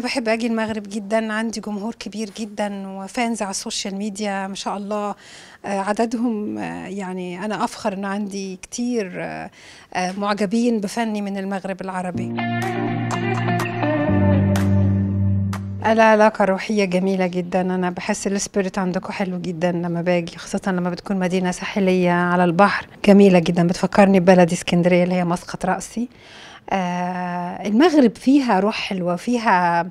انا بحب اجي المغرب جدا عندي جمهور كبير جدا وفانز على السوشيال ميديا ما شاء الله آه، عددهم آه، يعني انا افخر ان عندي كتير آه، معجبين بفني من المغرب العربي لا علاقة روحية جميلة جدا أنا بحس السبيريت عندكم حلو جدا لما باجي خاصة لما بتكون مدينة ساحلية على البحر جميلة جدا بتفكرني ببلدي اسكندرية اللي هي مسقط رأسي آه، المغرب فيها روح حلوة فيها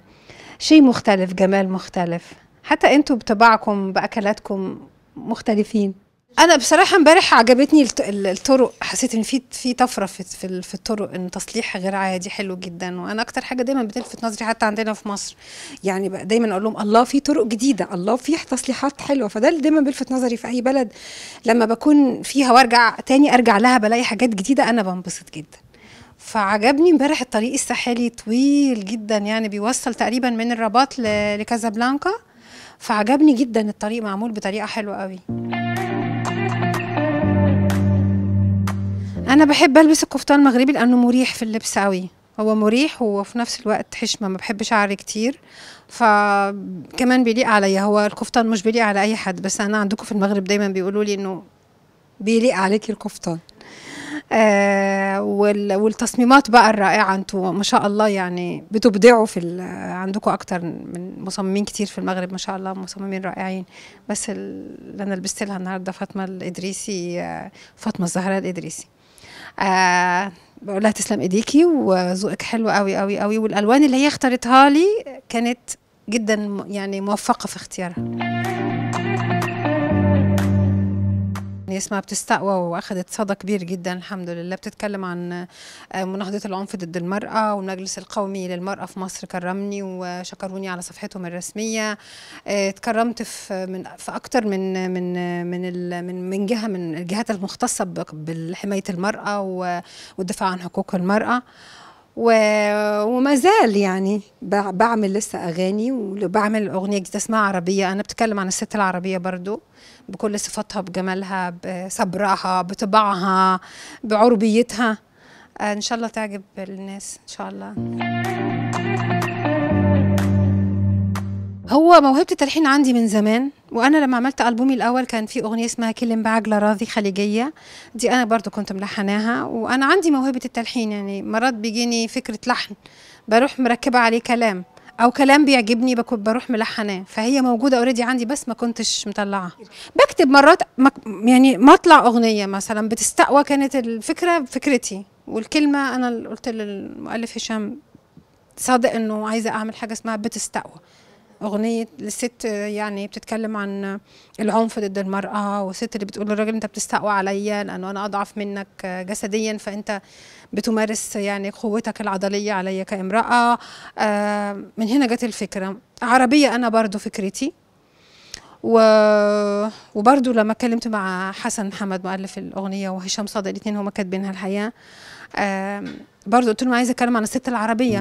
شيء مختلف جمال مختلف حتى انتوا بطباعكم باكلاتكم مختلفين انا بصراحه امبارح عجبتني الطرق حسيت ان في في طفره في في الطرق ان تصليح غير عادي حلو جدا وانا اكتر حاجه دايما بتلفت نظري حتى عندنا في مصر يعني دايما اقول لهم الله في طرق جديده الله في تصليحات حلوه فده اللي دايما بيلفت نظري في اي بلد لما بكون فيها وارجع تاني ارجع لها بلاقي حاجات جديده انا بنبسط جدا فعجبني امبارح الطريق الساحلي طويل جدا يعني بيوصل تقريبا من الرباط لكازابلانكا فعجبني جدا الطريق معمول بطريقه حلوه قوي انا بحب البس القفطان المغربي لانه مريح في اللبس قوي هو مريح وفي نفس الوقت حشمه ما بحبش شعري كتير فكمان بيليق عليا هو القفطان مش بيليق على اي حد بس انا عندكم في المغرب دايما بيقولوا لي انه بيليق عليكي القفطان آه، والتصميمات بقى الرائعه انتوا ما شاء الله يعني بتبدعوا في عندكم اكتر من مصممين كتير في المغرب ما شاء الله مصممين رائعين بس اللي انا لبست لها النهارده فاطمه الادريسي آه، فاطمه الزهراء الادريسي آه، بقول لها تسلم ايديكي وذوقك حلو قوي قوي قوي والالوان اللي هي اختارتها لي كانت جدا يعني موفقه في اختيارها اسمها بتستقوى واخدت صدى كبير جدا الحمد لله بتتكلم عن آه، مناهضة العنف ضد المرأة والمجلس القومي للمرأة في مصر كرمني وشكروني على صفحتهم الرسمية آه، اتكرمت في من في اكتر من من من من, من جهة من الجهات المختصة بحماية المرأة والدفاع عن حقوق المرأة و... وما زال يعني ب... بعمل لسه اغاني وبعمل اغنيه جديده اسمها عربيه انا بتكلم عن الست العربيه برضو بكل صفاتها بجمالها بصبرها بطباعها بعربيتها آه، ان شاء الله تعجب الناس ان شاء الله هو موهبه التلحين عندي من زمان وانا لما عملت البومي الاول كان في اغنيه اسمها كلم بعجله راضي خليجيه دي انا برضو كنت ملحناها وانا عندي موهبه التلحين يعني مرات بيجيني فكره لحن بروح مركبه عليه كلام او كلام بيعجبني بروح ملحناه فهي موجوده اوريدي عندي بس ما كنتش مطلعها بكتب مرات يعني ما اطلع اغنيه مثلا بتستقوى كانت الفكره فكرتي والكلمه انا قلت للمؤلف هشام صادق انه عايزه اعمل حاجه اسمها بتستقوى اغنيه للست يعني بتتكلم عن العنف ضد المراه والست اللي بتقول للراجل انت بتستقوى عليا لانه انا اضعف منك جسديا فانت بتمارس يعني قوتك العضليه عليا كامراه آه، من هنا جت الفكره عربيه انا برضو فكرتي و... وبرضو لما اتكلمت مع حسن محمد مؤلف الاغنيه وهشام صادق الاثنين هما كاتبينها الحقيقه آه، برضو قلت لهم عايزه اتكلم عن الست العربيه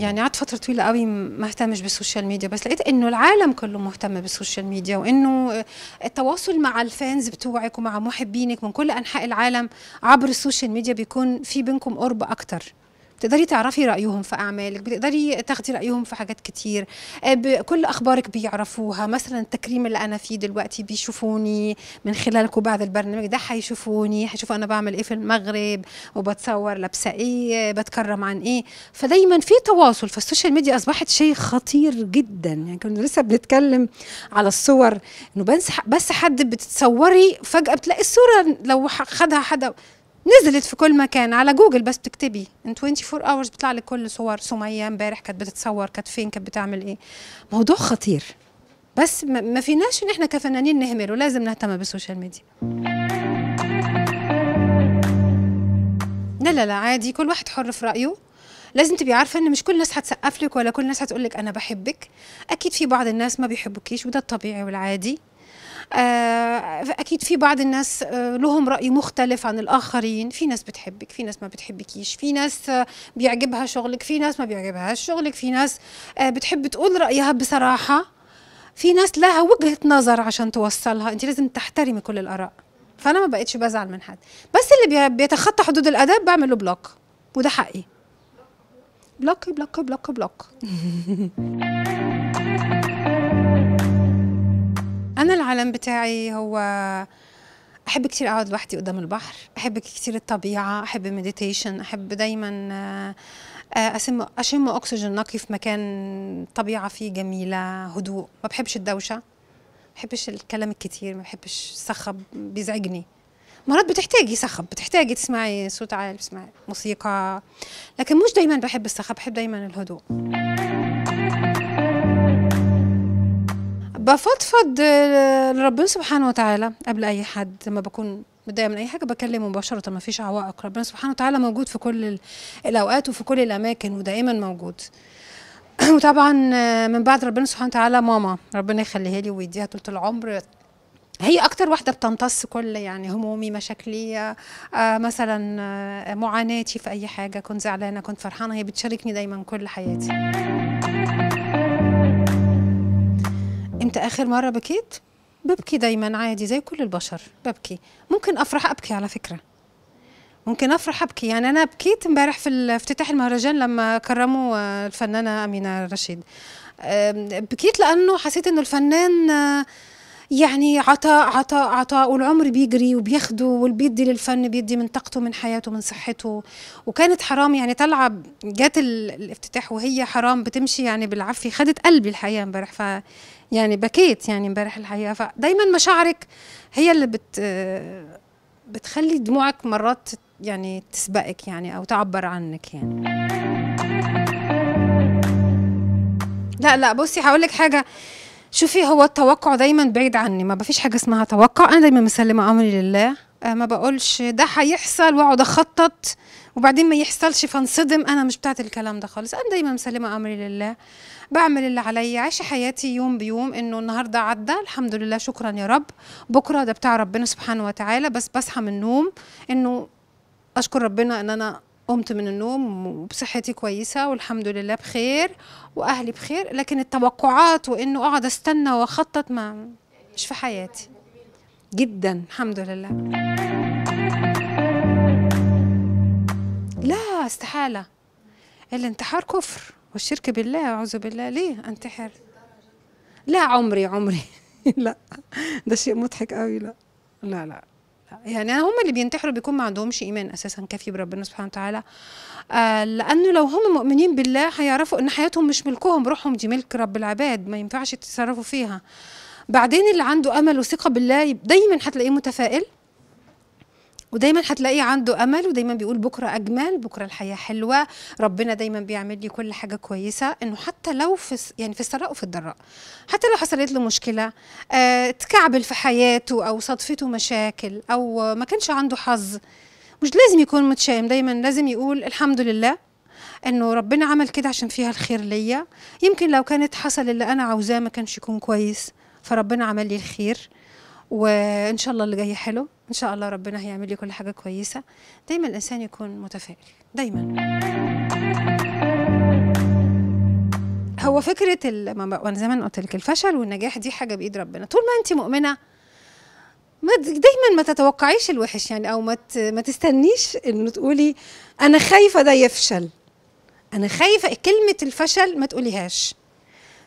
يعني قعدت فتره طويله قوي ما اهتمش بالسوشيال ميديا بس لقيت انه العالم كله مهتم بالسوشيال ميديا وانه التواصل مع الفانز بتوعك ومع محبينك من كل انحاء العالم عبر السوشيال ميديا بيكون في بينكم قرب اكتر بتقدري تعرفي رايهم في اعمالك بتقدري تاخدي رايهم في حاجات كتير آه، كل اخبارك بيعرفوها مثلا التكريم اللي انا فيه دلوقتي بيشوفوني من خلالكم بعد البرنامج ده هيشوفوني هيشوفوا انا بعمل ايه في المغرب وبتصور لابسه ايه بتكرم عن ايه فدايما في تواصل فالسوشيال ميديا اصبحت شيء خطير جدا يعني كنا لسه بنتكلم على الصور انه بس بس حد بتتصوري فجاه بتلاقي الصوره لو خدها حد نزلت في كل مكان على جوجل بس تكتبي ان 24 اورز بيطلع لك كل صور سميه امبارح كانت بتتصور كانت فين كانت بتعمل ايه موضوع خطير بس ما فيناش ان احنا كفنانين نهمله لازم نهتم بالسوشيال ميديا لا لا لا عادي كل واحد حر في رايه لازم تبقي عارفه ان مش كل الناس هتسقف لك ولا كل الناس هتقول لك انا بحبك اكيد في بعض الناس ما بيحبوكيش وده الطبيعي والعادي آه، اكيد في بعض الناس آه، لهم راي مختلف عن الاخرين في ناس بتحبك في ناس ما بتحبكيش في ناس آه، بيعجبها شغلك في ناس ما بيعجبهاش شغلك في ناس بتحب تقول رايها بصراحه في ناس لها وجهه نظر عشان توصلها انت لازم تحترمي كل الاراء فانا ما بقتش بزعل من حد بس اللي بيتخطى حدود الادب بعمل له بلوك وده حقي بلوك بلوك بلوك بلوك الروتين بتاعي هو احب كتير اقعد لوحدي قدام البحر احب كتير الطبيعه احب المديتيشن احب دايما آه، آه، أسم أشم أكسجين نقي في مكان طبيعة فيه جميلة هدوء ما بحبش الدوشة ما بحبش الكلام الكتير ما بحبش الصخب بيزعجني مرات بتحتاجي صخب بتحتاجي تسمعي صوت عالي تسمعي موسيقى لكن مش دايما بحب الصخب بحب دايما الهدوء بفضفض لربنا سبحانه وتعالى قبل اي حد لما بكون متضايقه من اي حاجه بكلم مباشره ما فيش عوائق ربنا سبحانه وتعالى موجود في كل الاوقات وفي كل الاماكن ودائما موجود وطبعا آه، من بعد ربنا سبحانه وتعالى ماما ربنا يخليها لي ويديها طول العمر هي اكتر واحده بتمتص كل يعني همومي مشاكلي آه مثلا آه، معاناتي في اي حاجه كنت زعلانه كنت فرحانه هي بتشاركني دايما كل حياتي انت اخر مره بكيت ببكي دايما عادي زي كل البشر ببكي ممكن افرح ابكي على فكره ممكن افرح ابكي يعني انا بكيت امبارح في افتتاح المهرجان لما كرموا آه، الفنانه امينه رشيد بكيت لانه حسيت انه الفنان آه، يعني عطاء عطاء عطاء والعمر بيجري وبياخده والبيدي للفن بيدي من طاقته من حياته من صحته وكانت حرام يعني طالعه جت الافتتاح وهي حرام بتمشي يعني بالعافيه خدت قلبي الحقيقه امبارح ف يعني بكيت يعني امبارح الحقيقه فدايما مشاعرك هي اللي بت بتخلي دموعك مرات يعني تسبقك يعني او تعبر عنك يعني لا لا بصي هقول لك حاجه شوفي هو التوقع دايما بعيد عني ما بفيش حاجه اسمها توقع انا دايما مسلمه امري لله آه، ما بقولش ده هيحصل واقعد اخطط وبعدين ما يحصلش فانصدم انا مش بتاعت الكلام ده خالص انا دايما مسلمه امري لله بعمل اللي عليا عايشه حياتي يوم بيوم انه النهارده عدى الحمد لله شكرا يا رب بكره ده بتاع ربنا سبحانه وتعالى بس بصحى من النوم انه اشكر ربنا ان انا قمت من النوم وبصحتي كويسة والحمد لله بخير وأهلي بخير لكن التوقعات وإنه أقعد أستنى وأخطط ما مش في حياتي جدا الحمد لله لا استحالة الانتحار كفر والشرك بالله أعوذ بالله ليه أنتحر لا عمري عمري لا ده شيء مضحك قوي لا لا لا يعني هم اللي بينتحروا بيكون ما عندهمش ايمان اساسا كافي بربنا سبحانه وتعالى آه لانه لو هم مؤمنين بالله هيعرفوا ان حياتهم مش ملكهم روحهم دي ملك رب العباد ما ينفعش تتصرفوا فيها بعدين اللي عنده امل وثقه بالله دايما هتلاقيه متفائل ودايما هتلاقيه عنده امل ودايما بيقول بكره اجمل بكره الحياه حلوه ربنا دايما بيعمل لي كل حاجه كويسه انه حتى لو في يعني في السراء وفي الضراء حتى لو حصلت له مشكله اتكعبل آه، في حياته او صدفته مشاكل او ما كانش عنده حظ مش لازم يكون متشائم دايما لازم يقول الحمد لله انه ربنا عمل كده عشان فيها الخير ليا يمكن لو كانت حصل اللي انا عاوزاه ما كانش يكون كويس فربنا عمل لي الخير وان شاء الله اللي جاي حلو ان شاء الله ربنا هيعمل لي كل حاجه كويسه دايما الانسان يكون متفائل دايما هو فكره وانا زي ما قلت لك الفشل والنجاح دي حاجه بايد ربنا طول ما انت مؤمنه ما دايما ما تتوقعيش الوحش يعني او ما ما تستنيش انه تقولي انا خايفه ده يفشل انا خايفه كلمه الفشل ما تقوليهاش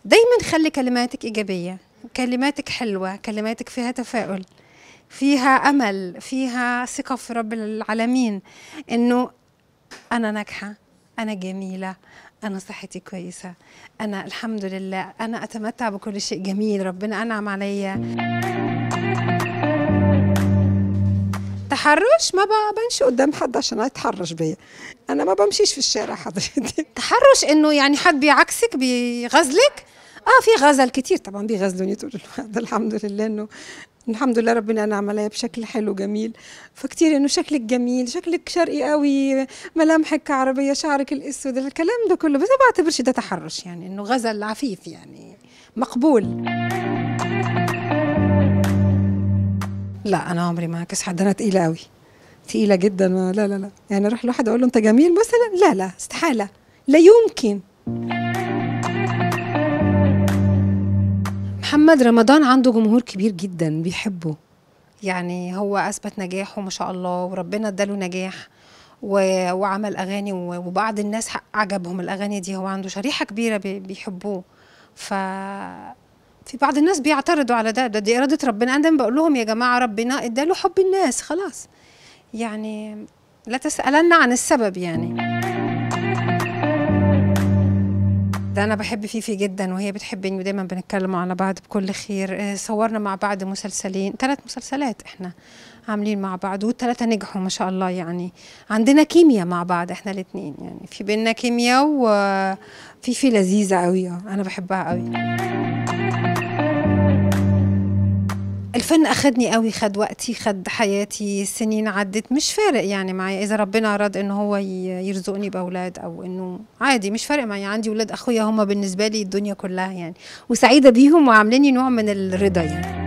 دايما خلي كلماتك ايجابيه كلماتك حلوة كلماتك فيها تفاؤل فيها أمل فيها ثقة في رب العالمين إنه أنا ناجحة أنا جميلة أنا صحتي كويسة أنا الحمد لله أنا أتمتع بكل شيء جميل ربنا أنعم عليا تحرش ما بمشي قدام حد عشان هيتحرش بيا انا ما بمشيش في الشارع حضرتك تحرش انه يعني حد بيعكسك بيغزلك اه في غزل كتير طبعا بيغزلوني طول الوقت الحمد لله انه الحمد لله ربنا انعم عليا بشكل حلو جميل فكتير انه شكلك جميل شكلك شرقي قوي ملامحك عربيه شعرك الاسود الكلام ده كله بس ما بعتبرش ده تحرش يعني انه غزل عفيف يعني مقبول لا انا عمري ما هكس حد انا تقيله قوي تقيله جدا لا لا لا يعني اروح لواحد اقول له انت جميل مثلا لا لا استحاله لا يمكن محمد رمضان عنده جمهور كبير جدا بيحبه يعني هو اثبت نجاحه ما شاء الله وربنا اداله نجاح و... وعمل اغاني و... وبعض الناس عجبهم الاغاني دي هو عنده شريحه كبيره بي... بيحبوه ف في بعض الناس بيعترضوا على ده, ده دي اراده ربنا انا بقول لهم يا جماعه ربنا اداله حب الناس خلاص يعني لا تسالن عن السبب يعني ده انا بحب فيفي جدا وهي بتحبني ودايما بنتكلم على بعض بكل خير آه، صورنا مع بعض مسلسلين ثلاث مسلسلات احنا عاملين مع بعض والثلاثه نجحوا ما شاء الله يعني عندنا كيمياء مع بعض احنا الاثنين يعني في بينا كيمياء وفيفي لذيذه قوي آه، انا بحبها قوي الفن أخدني قوي خد وقتي خد حياتي سنين عدت مش فارق يعني معايا إذا ربنا أراد إن هو يرزقني بأولاد أو إنه عادي مش فارق معايا عندي اولاد أخويا هما بالنسبة لي الدنيا كلها يعني وسعيدة بيهم وعامليني نوع من الرضا يعني